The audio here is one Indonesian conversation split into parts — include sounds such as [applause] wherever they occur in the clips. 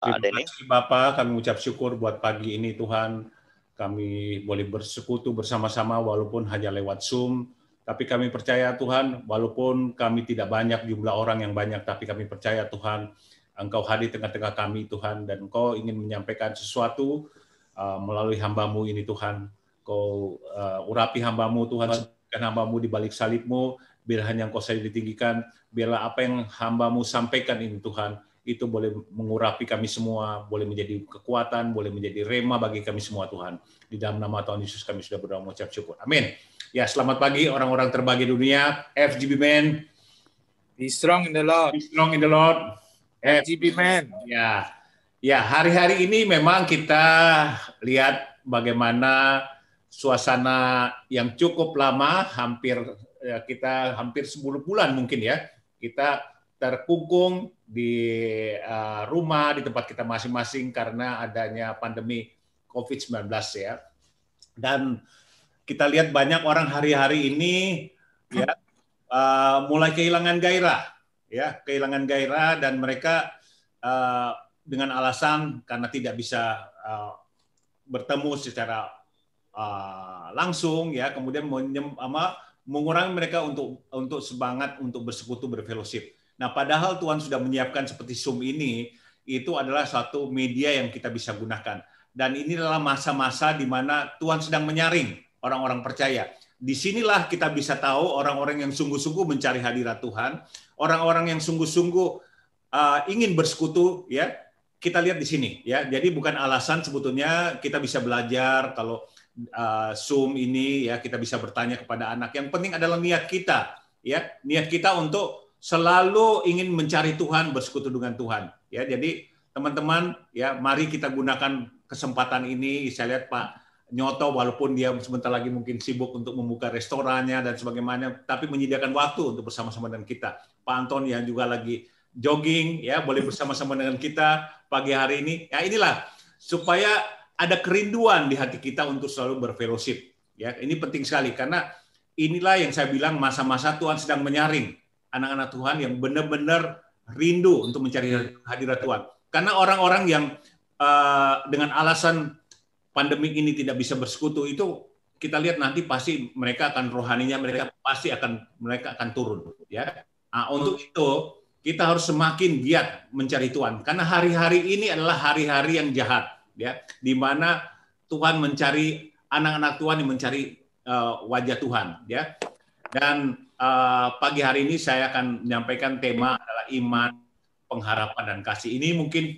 Terima kasih Bapak, kami ucap syukur buat pagi ini Tuhan. Kami boleh bersekutu bersama-sama walaupun hanya lewat Zoom. Tapi kami percaya Tuhan, walaupun kami tidak banyak jumlah orang yang banyak, tapi kami percaya Tuhan, Engkau hadir tengah-tengah kami Tuhan, dan Engkau ingin menyampaikan sesuatu uh, melalui hambamu ini Tuhan. Kau uh, urapi hambamu Tuhan, sebutkan hambamu di balik salibmu, biar hanya Engkau saja ditinggikan, biarlah apa yang hambamu sampaikan ini Tuhan, itu boleh mengurapi kami semua, boleh menjadi kekuatan, boleh menjadi rema bagi kami semua Tuhan. Di dalam nama Tuhan Yesus kami sudah berdoa mengucap syukur. Amin. Ya, selamat pagi orang-orang terbagi dunia, FGB men. Be strong in the Lord. Be strong in the Lord. FGB men. Ya. Ya, hari-hari ini memang kita lihat bagaimana suasana yang cukup lama, hampir ya, kita hampir 10 bulan mungkin ya, kita terkungkung di eh, rumah di tempat kita masing-masing karena adanya pandemi COVID-19 ya. Dan kita lihat banyak orang hari-hari ini ya uh, mulai kehilangan gairah ya, kehilangan gairah dan mereka uh, dengan alasan karena tidak bisa uh, bertemu secara uh, langsung ya, kemudian menyem, ama, mengurangi mereka untuk untuk semangat untuk bersekutu berfellowship Nah, padahal Tuhan sudah menyiapkan seperti Zoom ini, itu adalah satu media yang kita bisa gunakan. Dan ini adalah masa-masa di mana Tuhan sedang menyaring orang-orang percaya. Disinilah kita bisa tahu orang-orang yang sungguh-sungguh mencari hadirat Tuhan, orang-orang yang sungguh-sungguh uh, ingin bersekutu, ya kita lihat di sini, ya. Jadi bukan alasan sebetulnya kita bisa belajar kalau uh, Zoom ini, ya kita bisa bertanya kepada anak. Yang penting adalah niat kita, ya niat kita untuk selalu ingin mencari Tuhan, bersekutu dengan Tuhan. Ya, jadi teman-teman, ya mari kita gunakan kesempatan ini. Saya lihat Pak Nyoto, walaupun dia sebentar lagi mungkin sibuk untuk membuka restorannya dan sebagainya, tapi menyediakan waktu untuk bersama-sama dengan kita. Pak Anton yang juga lagi jogging, ya boleh bersama-sama dengan kita pagi hari ini. Ya inilah supaya ada kerinduan di hati kita untuk selalu berfellowship. Ya, ini penting sekali karena inilah yang saya bilang masa-masa Tuhan sedang menyaring anak-anak Tuhan yang benar-benar rindu untuk mencari iya. hadirat Tuhan. Karena orang-orang yang uh, dengan alasan pandemi ini tidak bisa bersekutu itu kita lihat nanti pasti mereka akan rohaninya mereka pasti akan mereka akan turun ya. Nah, untuk hmm. itu kita harus semakin giat mencari Tuhan karena hari-hari ini adalah hari-hari yang jahat ya di mana Tuhan mencari anak-anak Tuhan yang mencari uh, wajah Tuhan ya. Dan Eh, pagi hari ini saya akan menyampaikan tema adalah iman, pengharapan dan kasih. Ini mungkin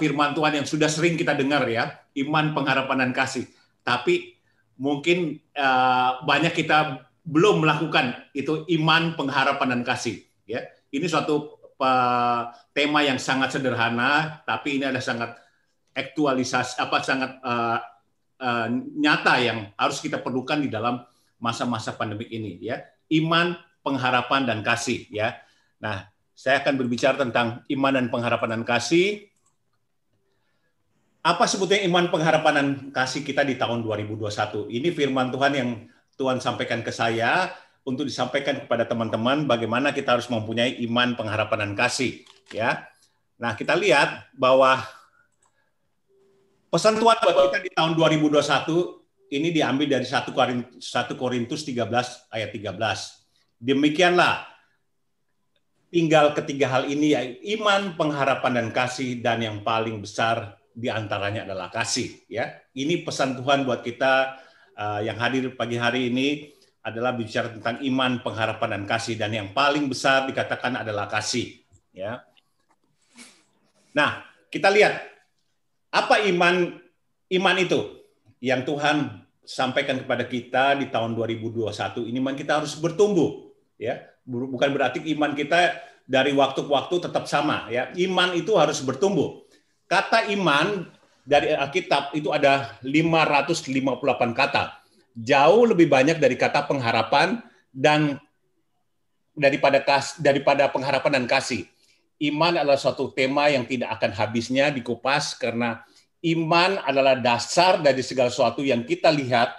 firman Tuhan yang sudah sering kita dengar ya, iman, pengharapan dan kasih. Tapi mungkin uh, banyak kita belum melakukan itu iman, pengharapan dan kasih ya. Ini suatu tema yang sangat sederhana tapi ini adalah sangat aktualisasi apa sangat uh, uh, nyata yang harus kita perlukan di dalam masa-masa pandemik ini ya iman, pengharapan dan kasih ya. Nah, saya akan berbicara tentang iman dan pengharapan dan kasih. Apa sebetulnya iman, pengharapan dan kasih kita di tahun 2021? Ini firman Tuhan yang Tuhan sampaikan ke saya untuk disampaikan kepada teman-teman bagaimana kita harus mempunyai iman, pengharapan dan kasih ya. Nah, kita lihat bahwa pesan Tuhan buat kita di tahun 2021 ini diambil dari 1 Korintus, 1 Korintus 13 ayat 13. Demikianlah tinggal ketiga hal ini yaitu iman, pengharapan dan kasih dan yang paling besar diantaranya adalah kasih ya. Ini pesan Tuhan buat kita uh, yang hadir pagi hari ini adalah bicara tentang iman, pengharapan dan kasih dan yang paling besar dikatakan adalah kasih ya. Nah, kita lihat apa iman iman itu yang Tuhan sampaikan kepada kita di tahun 2021 ini memang kita harus bertumbuh ya bukan berarti iman kita dari waktu ke waktu tetap sama ya iman itu harus bertumbuh kata iman dari Alkitab itu ada 558 kata jauh lebih banyak dari kata pengharapan dan daripada kas, daripada pengharapan dan kasih iman adalah suatu tema yang tidak akan habisnya dikupas karena iman adalah dasar dari segala sesuatu yang kita lihat,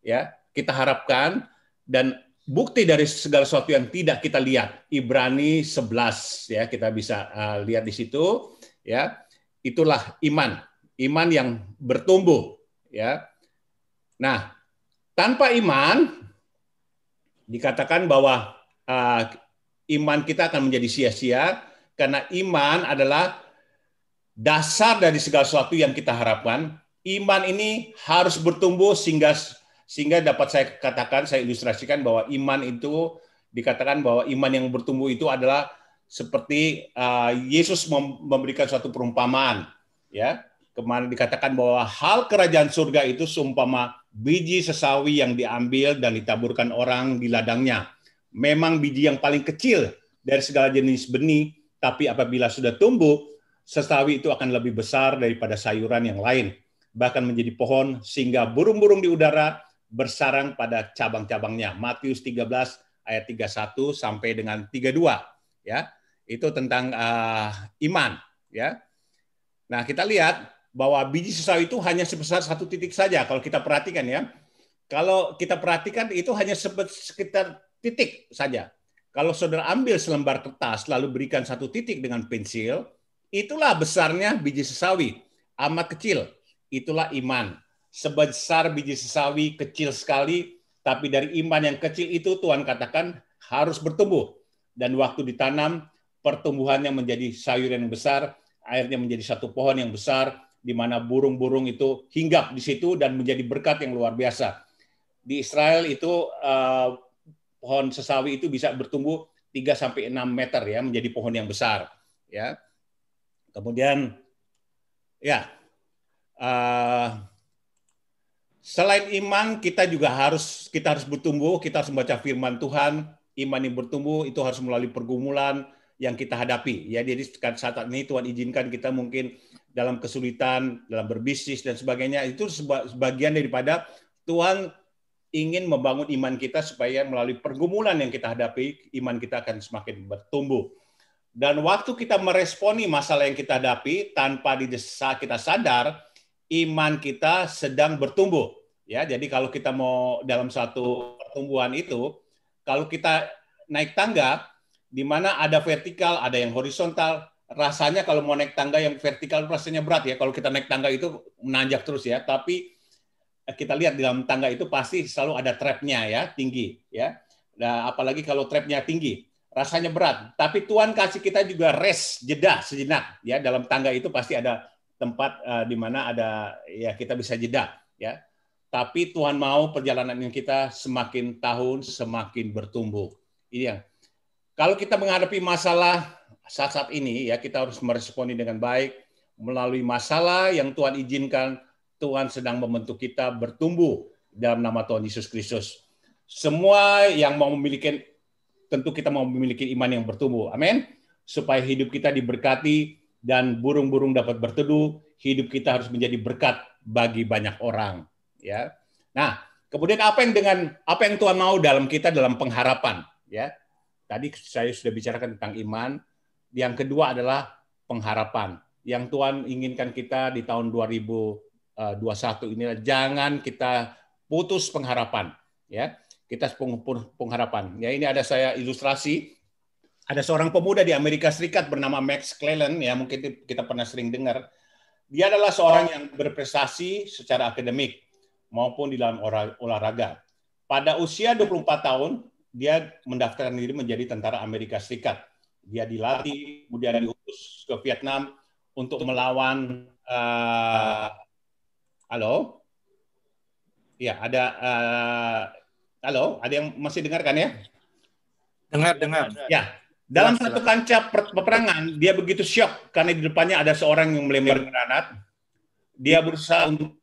ya kita harapkan dan bukti dari segala sesuatu yang tidak kita lihat. Ibrani 11 ya kita bisa uh, lihat di situ ya. Itulah iman, iman yang bertumbuh ya. Nah, tanpa iman dikatakan bahwa uh, iman kita akan menjadi sia-sia karena iman adalah dasar dari segala sesuatu yang kita harapkan, iman ini harus bertumbuh sehingga sehingga dapat saya katakan, saya ilustrasikan bahwa iman itu dikatakan bahwa iman yang bertumbuh itu adalah seperti uh, Yesus memberikan suatu perumpamaan, ya. Kemarin dikatakan bahwa hal kerajaan surga itu seumpama biji sesawi yang diambil dan ditaburkan orang di ladangnya. Memang biji yang paling kecil dari segala jenis benih, tapi apabila sudah tumbuh, Sesawi itu akan lebih besar daripada sayuran yang lain, bahkan menjadi pohon sehingga burung-burung di udara bersarang pada cabang-cabangnya. Matius 13 ayat 31 sampai dengan 32 ya. Itu tentang uh, iman ya. Nah, kita lihat bahwa biji sesawi itu hanya sebesar satu titik saja kalau kita perhatikan ya. Kalau kita perhatikan itu hanya sekitar titik saja. Kalau saudara ambil selembar kertas lalu berikan satu titik dengan pensil, Itulah besarnya biji sesawi, amat kecil. Itulah iman. Sebesar biji sesawi kecil sekali, tapi dari iman yang kecil itu Tuhan katakan harus bertumbuh. Dan waktu ditanam, pertumbuhannya menjadi sayur yang besar, airnya menjadi satu pohon yang besar, di mana burung-burung itu hinggap di situ dan menjadi berkat yang luar biasa. Di Israel itu eh, pohon sesawi itu bisa bertumbuh 3 sampai 6 meter ya menjadi pohon yang besar ya Kemudian ya uh, selain iman kita juga harus kita harus bertumbuh, kita harus membaca firman Tuhan. Iman yang bertumbuh itu harus melalui pergumulan yang kita hadapi. Ya, jadi saat ini Tuhan izinkan kita mungkin dalam kesulitan, dalam berbisnis dan sebagainya itu sebagian daripada Tuhan ingin membangun iman kita supaya melalui pergumulan yang kita hadapi iman kita akan semakin bertumbuh. Dan waktu kita meresponi masalah yang kita hadapi tanpa didesak kita sadar, iman kita sedang bertumbuh. Ya, jadi kalau kita mau dalam satu pertumbuhan itu, kalau kita naik tangga, di mana ada vertikal, ada yang horizontal, rasanya kalau mau naik tangga yang vertikal rasanya berat ya. Kalau kita naik tangga itu menanjak terus ya. Tapi eh, kita lihat di dalam tangga itu pasti selalu ada trapnya ya, tinggi ya. Nah, apalagi kalau trapnya tinggi rasanya berat. Tapi Tuhan kasih kita juga res jeda sejenak. Ya, dalam tangga itu pasti ada tempat uh, di mana ada ya kita bisa jeda. Ya, tapi Tuhan mau perjalanan ini kita semakin tahun semakin bertumbuh. Ini yang kalau kita menghadapi masalah saat-saat ini ya kita harus meresponi dengan baik melalui masalah yang Tuhan izinkan. Tuhan sedang membentuk kita bertumbuh dalam nama Tuhan Yesus Kristus. Semua yang mau memiliki tentu kita mau memiliki iman yang bertumbuh. Amin. Supaya hidup kita diberkati dan burung-burung dapat berteduh, hidup kita harus menjadi berkat bagi banyak orang, ya. Nah, kemudian apa yang dengan apa yang Tuhan mau dalam kita dalam pengharapan, ya. Tadi saya sudah bicarakan tentang iman. Yang kedua adalah pengharapan. Yang Tuhan inginkan kita di tahun 2021 eh, ini jangan kita putus pengharapan, ya kita pengharapan. Ya ini ada saya ilustrasi. Ada seorang pemuda di Amerika Serikat bernama Max Cleland ya mungkin kita pernah sering dengar. Dia adalah seorang yang berprestasi secara akademik maupun di dalam olahraga. Pada usia 24 tahun, dia mendaftarkan diri menjadi tentara Amerika Serikat. Dia dilatih, kemudian diutus ke Vietnam untuk melawan uh, halo? Ya, ada eh, Halo, ada yang masih dengarkan ya? Dengar, dengar. Ya. Dalam satu kancah peperangan, dia begitu shock karena di depannya ada seorang yang melempar ya. granat. Dia berusaha untuk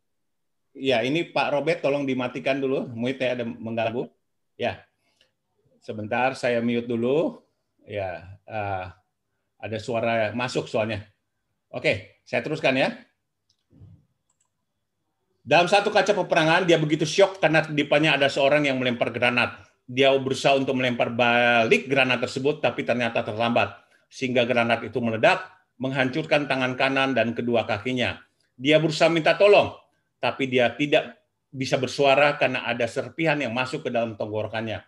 Ya, ini Pak Robert tolong dimatikan dulu. muite ada mengganggu. Ya. Sebentar saya mute dulu. Ya, uh, ada suara masuk soalnya. Oke, saya teruskan ya. Dalam satu kaca peperangan, dia begitu syok karena di depannya ada seorang yang melempar granat. Dia berusaha untuk melempar balik granat tersebut, tapi ternyata terlambat. Sehingga granat itu meledak, menghancurkan tangan kanan dan kedua kakinya. Dia berusaha minta tolong, tapi dia tidak bisa bersuara karena ada serpihan yang masuk ke dalam tenggorokannya.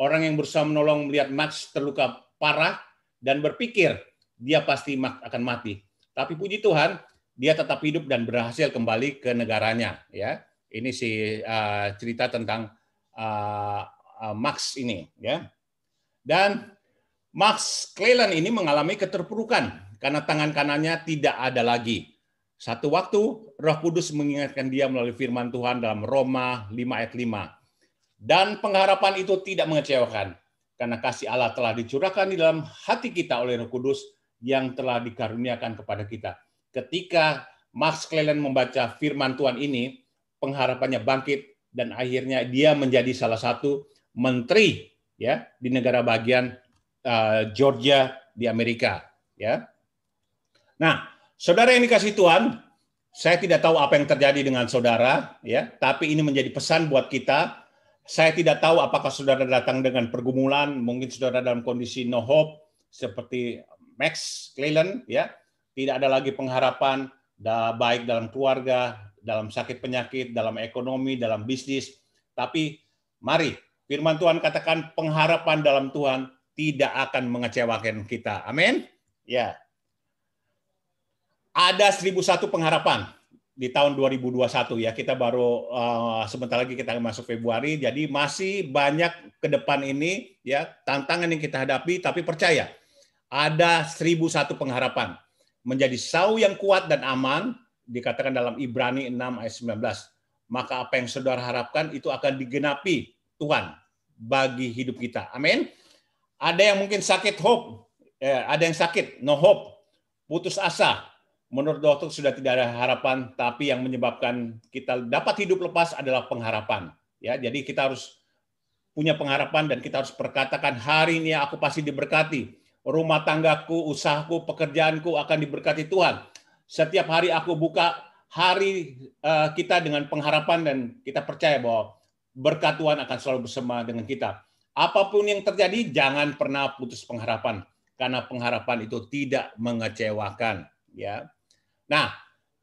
Orang yang berusaha menolong melihat Max terluka parah dan berpikir dia pasti akan mati. Tapi puji Tuhan, dia tetap hidup dan berhasil kembali ke negaranya ya ini si uh, cerita tentang uh, uh, Max ini ya dan Max Cleland ini mengalami keterpurukan karena tangan kanannya tidak ada lagi satu waktu Roh Kudus mengingatkan dia melalui firman Tuhan dalam Roma 5 ayat 5. Dan pengharapan itu tidak mengecewakan karena kasih Allah telah dicurahkan di dalam hati kita oleh Roh Kudus yang telah dikaruniakan kepada kita ketika Max Cleland membaca firman Tuhan ini, pengharapannya bangkit dan akhirnya dia menjadi salah satu menteri ya di negara bagian uh, Georgia di Amerika ya. Nah, saudara yang dikasih Tuhan, saya tidak tahu apa yang terjadi dengan saudara ya, tapi ini menjadi pesan buat kita. Saya tidak tahu apakah saudara datang dengan pergumulan, mungkin saudara dalam kondisi no hope seperti Max Cleland ya, tidak ada lagi pengharapan baik dalam keluarga, dalam sakit penyakit, dalam ekonomi, dalam bisnis. Tapi mari firman Tuhan katakan pengharapan dalam Tuhan tidak akan mengecewakan kita. Amin. Ya. Ada 1001 pengharapan di tahun 2021 ya. Kita baru uh, sebentar lagi kita masuk Februari. Jadi masih banyak ke depan ini ya tantangan yang kita hadapi tapi percaya ada 1001 pengharapan menjadi sau yang kuat dan aman, dikatakan dalam Ibrani 6 ayat 19. Maka apa yang saudara harapkan itu akan digenapi Tuhan bagi hidup kita. Amin. Ada yang mungkin sakit hope, eh, ada yang sakit no hope, putus asa. Menurut dokter sudah tidak ada harapan, tapi yang menyebabkan kita dapat hidup lepas adalah pengharapan. Ya, jadi kita harus punya pengharapan dan kita harus perkatakan hari ini aku pasti diberkati rumah tanggaku, usahaku, pekerjaanku akan diberkati Tuhan. Setiap hari aku buka hari eh, kita dengan pengharapan dan kita percaya bahwa berkat Tuhan akan selalu bersama dengan kita. Apapun yang terjadi, jangan pernah putus pengharapan karena pengharapan itu tidak mengecewakan. Ya, nah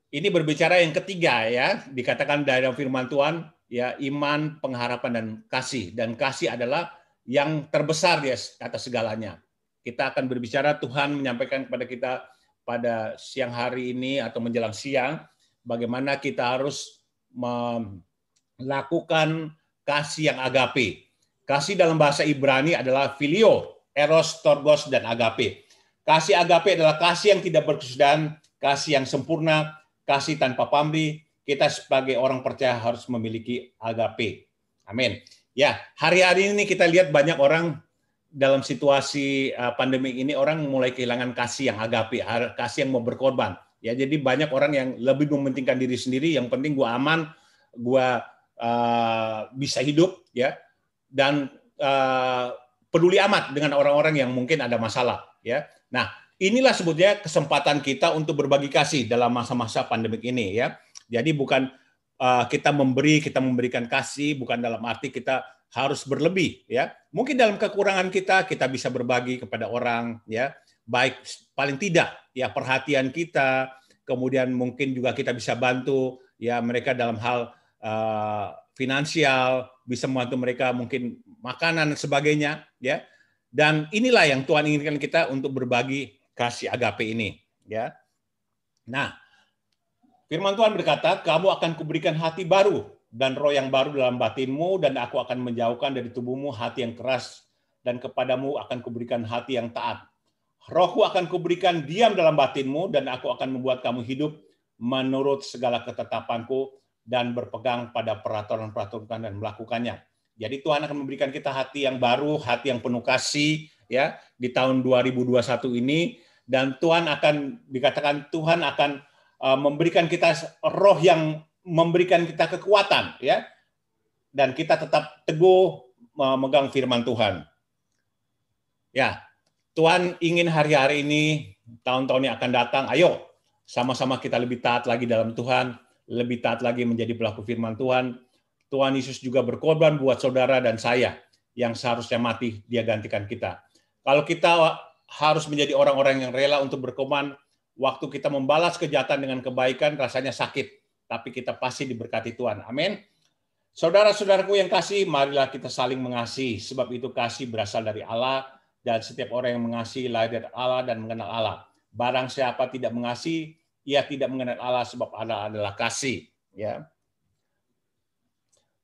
ini berbicara yang ketiga ya dikatakan dari Firman Tuhan ya iman, pengharapan dan kasih dan kasih adalah yang terbesar ya atas segalanya kita akan berbicara Tuhan menyampaikan kepada kita pada siang hari ini atau menjelang siang bagaimana kita harus melakukan kasih yang agape. Kasih dalam bahasa Ibrani adalah filio, eros, torgos, dan agape. Kasih agape adalah kasih yang tidak berkesudahan, kasih yang sempurna, kasih tanpa pamri. Kita sebagai orang percaya harus memiliki agape. Amin. Ya, hari-hari ini kita lihat banyak orang dalam situasi uh, pandemi ini orang mulai kehilangan kasih yang agapi, kasih yang mau berkorban. Ya, jadi banyak orang yang lebih mementingkan diri sendiri. Yang penting gue aman, gue uh, bisa hidup, ya, dan uh, peduli amat dengan orang-orang yang mungkin ada masalah, ya. Nah, inilah sebutnya kesempatan kita untuk berbagi kasih dalam masa-masa pandemik ini, ya. Jadi bukan uh, kita memberi, kita memberikan kasih, bukan dalam arti kita harus berlebih ya. Mungkin dalam kekurangan kita kita bisa berbagi kepada orang ya, baik paling tidak ya perhatian kita, kemudian mungkin juga kita bisa bantu ya mereka dalam hal uh, finansial, bisa membantu mereka mungkin makanan dan sebagainya ya. Dan inilah yang Tuhan inginkan kita untuk berbagi kasih agape ini ya. Nah, firman Tuhan berkata, "Kamu akan kuberikan hati baru dan roh yang baru dalam batinmu dan aku akan menjauhkan dari tubuhmu hati yang keras dan kepadamu akan kuberikan hati yang taat. Rohku akan kuberikan diam dalam batinmu dan aku akan membuat kamu hidup menurut segala ketetapanku dan berpegang pada peraturan-peraturan dan melakukannya. Jadi Tuhan akan memberikan kita hati yang baru, hati yang penuh kasih ya di tahun 2021 ini dan Tuhan akan dikatakan Tuhan akan uh, memberikan kita roh yang memberikan kita kekuatan ya dan kita tetap teguh memegang firman Tuhan. Ya, Tuhan ingin hari-hari ini, tahun-tahun yang akan datang, ayo sama-sama kita lebih taat lagi dalam Tuhan, lebih taat lagi menjadi pelaku firman Tuhan. Tuhan Yesus juga berkorban buat saudara dan saya yang seharusnya mati, dia gantikan kita. Kalau kita harus menjadi orang-orang yang rela untuk berkorban, waktu kita membalas kejahatan dengan kebaikan rasanya sakit tapi kita pasti diberkati Tuhan. Amin. Saudara-saudaraku yang kasih, marilah kita saling mengasihi, sebab itu kasih berasal dari Allah, dan setiap orang yang mengasihi lahir dari Allah dan mengenal Allah. Barang siapa tidak mengasihi, ia tidak mengenal Allah sebab Allah adalah kasih. Ya.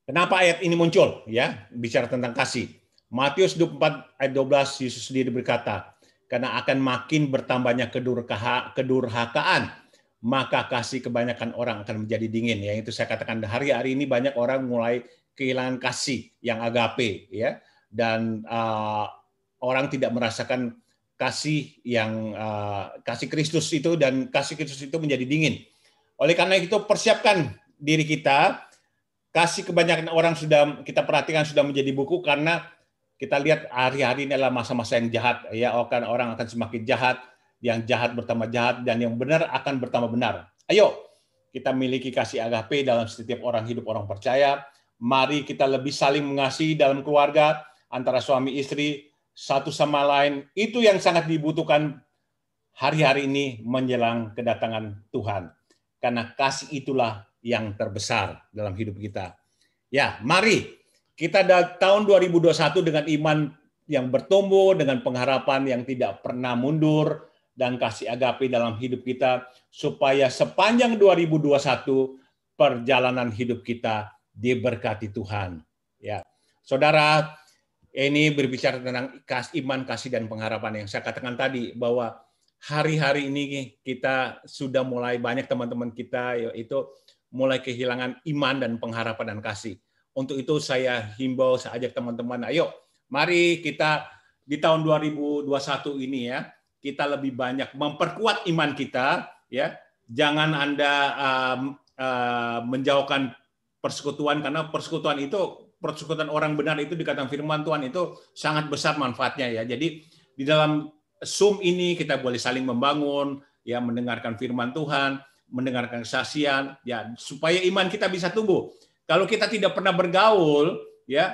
Kenapa ayat ini muncul? Ya, bicara tentang kasih. Matius 24 ayat 12 Yesus sendiri berkata, karena akan makin bertambahnya kedurhakaan maka kasih kebanyakan orang akan menjadi dingin ya itu saya katakan hari-hari ini banyak orang mulai kehilangan kasih yang agape ya dan uh, orang tidak merasakan kasih yang uh, kasih Kristus itu dan kasih Kristus itu menjadi dingin oleh karena itu persiapkan diri kita kasih kebanyakan orang sudah kita perhatikan sudah menjadi buku karena kita lihat hari-hari ini adalah masa-masa yang jahat ya orang akan semakin jahat yang jahat bertambah jahat, dan yang benar akan bertambah benar. Ayo, kita miliki kasih agape dalam setiap orang hidup orang percaya. Mari kita lebih saling mengasihi dalam keluarga, antara suami istri, satu sama lain. Itu yang sangat dibutuhkan hari-hari ini menjelang kedatangan Tuhan. Karena kasih itulah yang terbesar dalam hidup kita. Ya, mari kita tahun 2021 dengan iman yang bertumbuh, dengan pengharapan yang tidak pernah mundur, dan kasih agape dalam hidup kita supaya sepanjang 2021 perjalanan hidup kita diberkati Tuhan. Ya. Saudara, ini berbicara tentang kas, iman, kasih, dan pengharapan yang saya katakan tadi bahwa hari-hari ini kita sudah mulai banyak teman-teman kita yaitu mulai kehilangan iman dan pengharapan dan kasih. Untuk itu saya himbau, saya ajak teman-teman, ayo mari kita di tahun 2021 ini ya, kita lebih banyak memperkuat iman kita ya jangan anda uh, menjauhkan persekutuan karena persekutuan itu persekutuan orang benar itu dikatakan firman Tuhan itu sangat besar manfaatnya ya jadi di dalam Zoom ini kita boleh saling membangun ya mendengarkan firman Tuhan mendengarkan kesaksian ya supaya iman kita bisa tumbuh kalau kita tidak pernah bergaul ya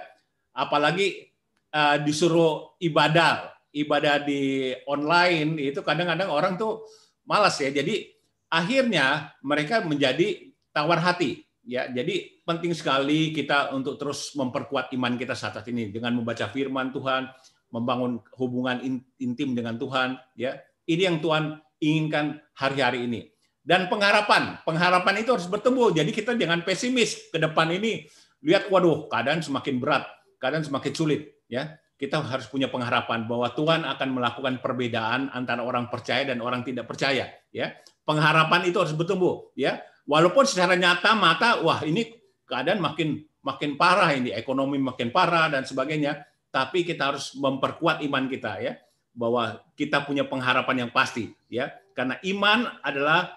apalagi uh, disuruh ibadah ibadah di online itu kadang-kadang orang tuh malas ya. Jadi akhirnya mereka menjadi tawar hati ya. Jadi penting sekali kita untuk terus memperkuat iman kita saat ini dengan membaca firman Tuhan, membangun hubungan intim dengan Tuhan ya. Ini yang Tuhan inginkan hari-hari ini. Dan pengharapan, pengharapan itu harus bertemu. Jadi kita jangan pesimis ke depan ini. Lihat waduh, keadaan semakin berat, keadaan semakin sulit ya kita harus punya pengharapan bahwa Tuhan akan melakukan perbedaan antara orang percaya dan orang tidak percaya ya pengharapan itu harus bertumbuh ya walaupun secara nyata mata wah ini keadaan makin makin parah ini ekonomi makin parah dan sebagainya tapi kita harus memperkuat iman kita ya bahwa kita punya pengharapan yang pasti ya karena iman adalah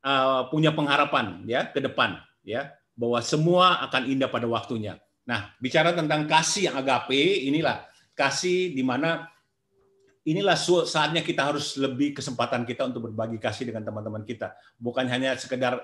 uh, punya pengharapan ya ke depan ya bahwa semua akan indah pada waktunya Nah, bicara tentang kasih yang agape, inilah kasih di mana inilah saatnya kita harus lebih kesempatan kita untuk berbagi kasih dengan teman-teman kita. Bukan hanya sekedar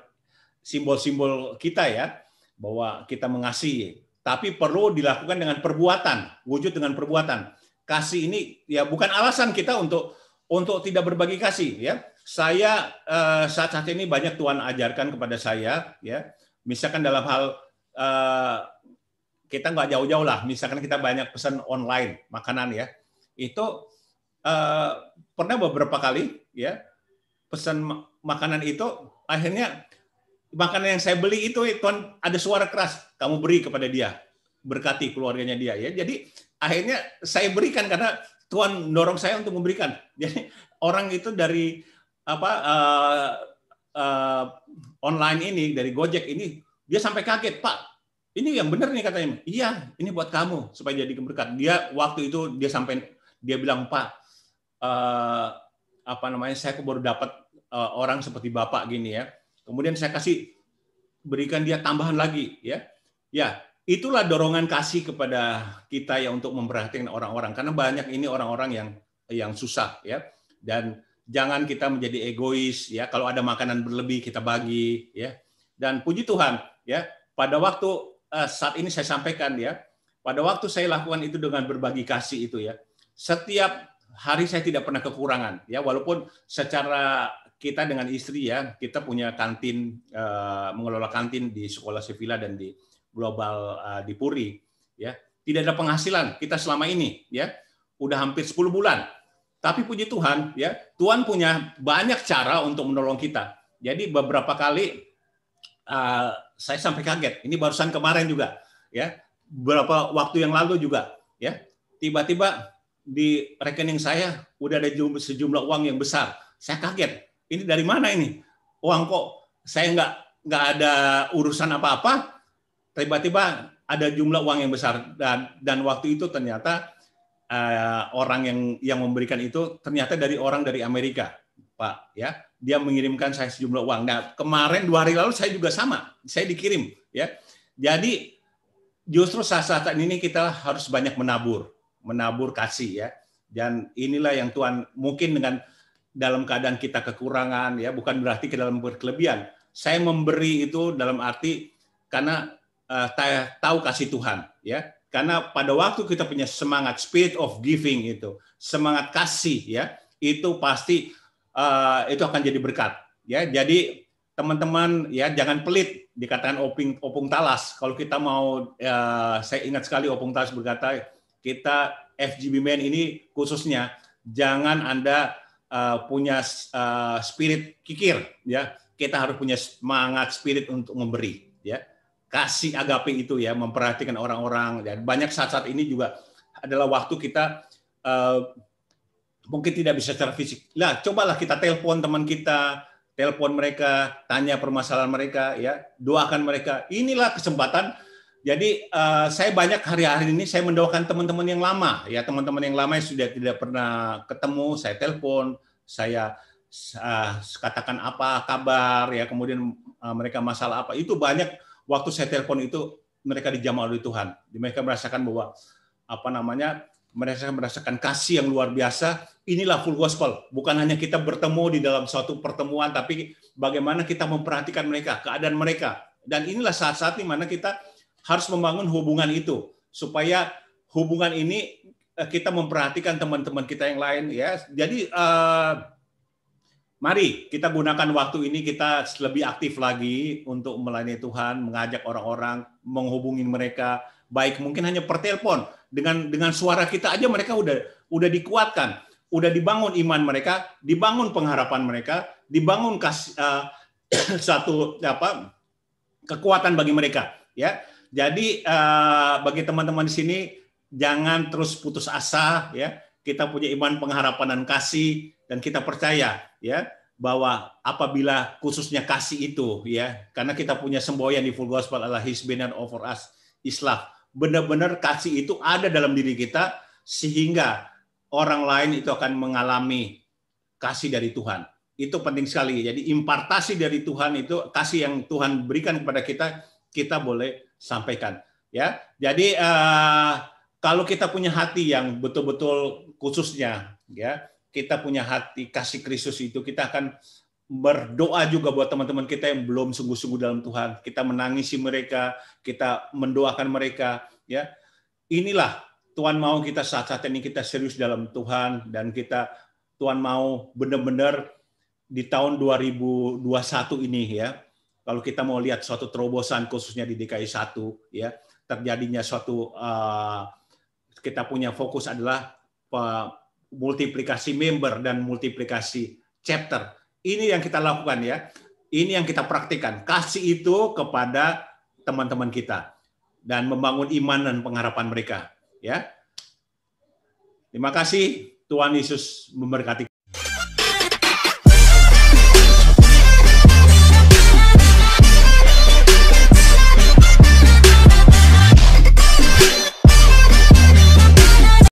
simbol-simbol kita ya, bahwa kita mengasihi, tapi perlu dilakukan dengan perbuatan, wujud dengan perbuatan. Kasih ini ya bukan alasan kita untuk untuk tidak berbagi kasih ya. Saya eh, saat saat ini banyak tuan ajarkan kepada saya ya, misalkan dalam hal eh, kita nggak jauh-jauh lah, misalkan kita banyak pesan online makanan ya, itu eh, pernah beberapa kali ya pesan makanan itu akhirnya makanan yang saya beli itu eh, Tuhan ada suara keras kamu beri kepada dia berkati keluarganya dia ya jadi akhirnya saya berikan karena Tuhan dorong saya untuk memberikan [laughs] jadi orang itu dari apa uh, uh, online ini dari Gojek ini dia sampai kaget Pak ini yang benar nih katanya iya ini buat kamu supaya jadi keberkatan. dia waktu itu dia sampai dia bilang pak uh, apa namanya saya baru dapat uh, orang seperti bapak gini ya kemudian saya kasih berikan dia tambahan lagi ya ya itulah dorongan kasih kepada kita ya untuk memperhatikan orang-orang karena banyak ini orang-orang yang yang susah ya dan jangan kita menjadi egois ya kalau ada makanan berlebih kita bagi ya dan puji Tuhan ya pada waktu Eh, saat ini saya sampaikan ya, pada waktu saya lakukan itu dengan berbagi kasih itu ya, setiap hari saya tidak pernah kekurangan ya, walaupun secara kita dengan istri ya, kita punya kantin uh, mengelola kantin di sekolah Sevilla dan di global eh, di Puri ya, tidak ada penghasilan kita selama ini ya, udah hampir 10 bulan. Tapi puji Tuhan ya, Tuhan punya banyak cara untuk menolong kita. Jadi beberapa kali Eh, saya sampai kaget. Ini barusan kemarin juga, ya beberapa waktu yang lalu juga, ya tiba-tiba di rekening saya udah ada sejumlah uang yang besar. Saya kaget. Ini dari mana ini? Uang kok saya nggak nggak ada urusan apa-apa. Tiba-tiba ada jumlah uang yang besar dan dan waktu itu ternyata uh, orang yang yang memberikan itu ternyata dari orang dari Amerika, Pak, ya dia mengirimkan saya sejumlah uang. Nah, kemarin dua hari lalu saya juga sama, saya dikirim ya. Jadi justru saat-saat ini kita harus banyak menabur, menabur kasih ya. Dan inilah yang Tuhan mungkin dengan dalam keadaan kita kekurangan ya, bukan berarti ke dalam berkelebihan. Saya memberi itu dalam arti karena uh, tahu kasih Tuhan ya. Karena pada waktu kita punya semangat spirit of giving itu, semangat kasih ya, itu pasti Eh, itu akan jadi berkat. Ya, jadi teman-teman ya jangan pelit dikatakan oping opung talas. Kalau kita mau ya, saya ingat sekali opung talas berkata kita FGB men ini khususnya jangan Anda uh, punya uh, spirit kikir ya. Kita harus punya semangat spirit untuk memberi ya. Kasih agape itu ya memperhatikan orang-orang dan banyak saat-saat ini juga adalah waktu kita uh, mungkin tidak bisa secara fisik. Lah, cobalah kita telepon teman kita, telepon mereka, tanya permasalahan mereka, ya, doakan mereka. Inilah kesempatan. Jadi uh, saya banyak hari-hari ini saya mendoakan teman-teman yang lama, ya teman-teman yang lama yang sudah tidak pernah ketemu, saya telepon, saya uh, katakan apa kabar, ya kemudian uh, mereka masalah apa. Itu banyak waktu saya telepon itu mereka dijamah oleh Tuhan. Mereka merasakan bahwa apa namanya mereka merasakan kasih yang luar biasa. Inilah full gospel. Bukan hanya kita bertemu di dalam suatu pertemuan, tapi bagaimana kita memperhatikan mereka, keadaan mereka. Dan inilah saat-saat di mana kita harus membangun hubungan itu. Supaya hubungan ini eh, kita memperhatikan teman-teman kita yang lain. ya. Jadi uh, mari kita gunakan waktu ini, kita lebih aktif lagi untuk melayani Tuhan, mengajak orang-orang, menghubungi mereka, baik mungkin hanya per telepon dengan dengan suara kita aja mereka udah udah dikuatkan udah dibangun iman mereka dibangun pengharapan mereka dibangun kas, uh, [clears throat] satu apa kekuatan bagi mereka ya jadi uh, bagi teman-teman di sini jangan terus putus asa ya kita punya iman pengharapan dan kasih dan kita percaya ya bahwa apabila khususnya kasih itu ya karena kita punya semboyan di full gospel Allah his banner over us Islam benar-benar kasih itu ada dalam diri kita sehingga orang lain itu akan mengalami kasih dari Tuhan. Itu penting sekali. Jadi impartasi dari Tuhan itu kasih yang Tuhan berikan kepada kita kita boleh sampaikan ya. Jadi uh, kalau kita punya hati yang betul-betul khususnya ya, kita punya hati kasih Kristus itu kita akan berdoa juga buat teman-teman kita yang belum sungguh-sungguh dalam Tuhan. Kita menangisi mereka, kita mendoakan mereka, ya. Inilah Tuhan mau kita saat-saat ini kita serius dalam Tuhan dan kita Tuhan mau benar-benar di tahun 2021 ini ya. Kalau kita mau lihat suatu terobosan khususnya di DKI 1 ya, terjadinya suatu uh, kita punya fokus adalah uh, multiplikasi member dan multiplikasi chapter ini yang kita lakukan ya. Ini yang kita praktikkan. Kasih itu kepada teman-teman kita dan membangun iman dan pengharapan mereka, ya. Terima kasih Tuhan Yesus memberkati